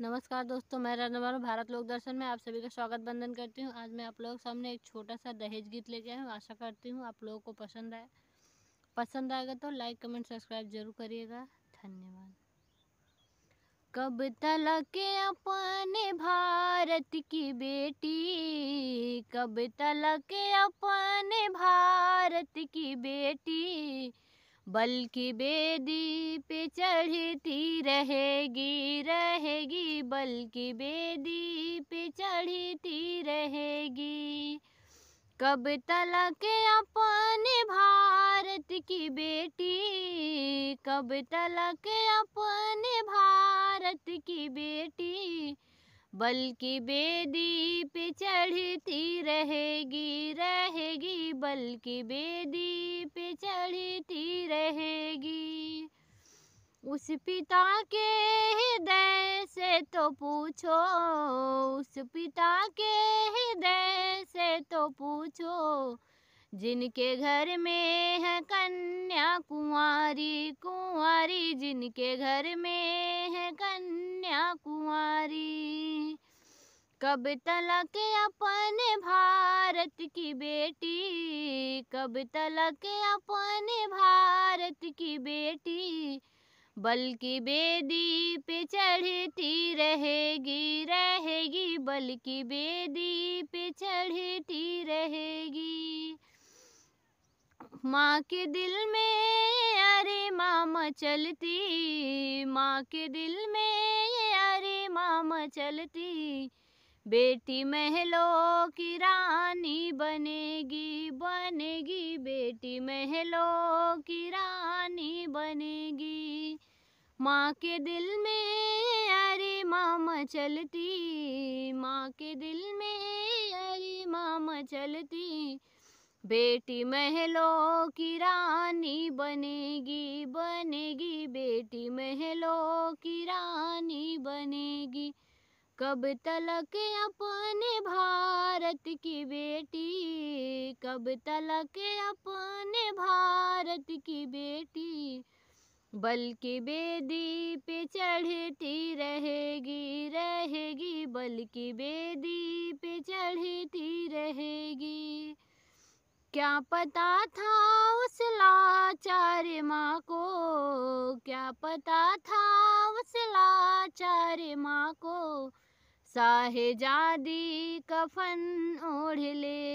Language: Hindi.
नमस्कार दोस्तों मैं रनवर भारत लोक दर्शन में आप सभी का स्वागत बंदन करती हूँ आज मैं आप लोगों के सामने एक छोटा सा दहेज गीत लेके आया हूँ आशा करती हूँ आप लोगों को पसंद आए पसंद आएगा तो लाइक कमेंट सब्सक्राइब जरूर करिएगा धन्यवाद कब तलक अपने भारत की बेटी कब तलक अपने भारत की बेटी बल्कि बेदी पे चढ़ती रहेगी रहेगी बल्कि बेदी पे चढ़ती रहेगी कब तलक अपन भारत की बेटी कब तलक अपन भारत की बेटी बल्कि बेदी पे चढ़ती रहेगी रहेगी बल्कि बेदी पे चढ़ती रहेगी उस पिता के हृदय से तो पूछो उस पिता के हृदय से तो पूछो जिनके घर में है कन्या कुंवारी कुंवारी जिनके घर में कब तलक अपने भारत की बेटी कब तलक अपने भारत की बेटी बल्कि बेदी पे चढ़ती रहेगी रहेगी बल्कि बेदी पे चढ़ती रहेगी माँ के दिल में अरे मामा चलती माँ के दिल में अरे मामा चलती बेटी महलों की रानी बनेगी बनेगी बेटी महलों की रानी बनेगी माँ के दिल में अरे मामा चलती माँ के दिल में अरे मामा चलती बेटी महलों की रानी बनेगी बनेगी बेटी महलों की रानी बनेगी कब तलक अपने भारत की बेटी कब तलक अपने भारत की बेटी बल्कि बेदी पे चढ़ती रहेगी रहेगी बल्कि बेदी पे चढ़ती रहेगी क्या पता था उस लाचार माँ को क्या पता था उस लाचार माँ को साहेजादी कफन ओढ़ ले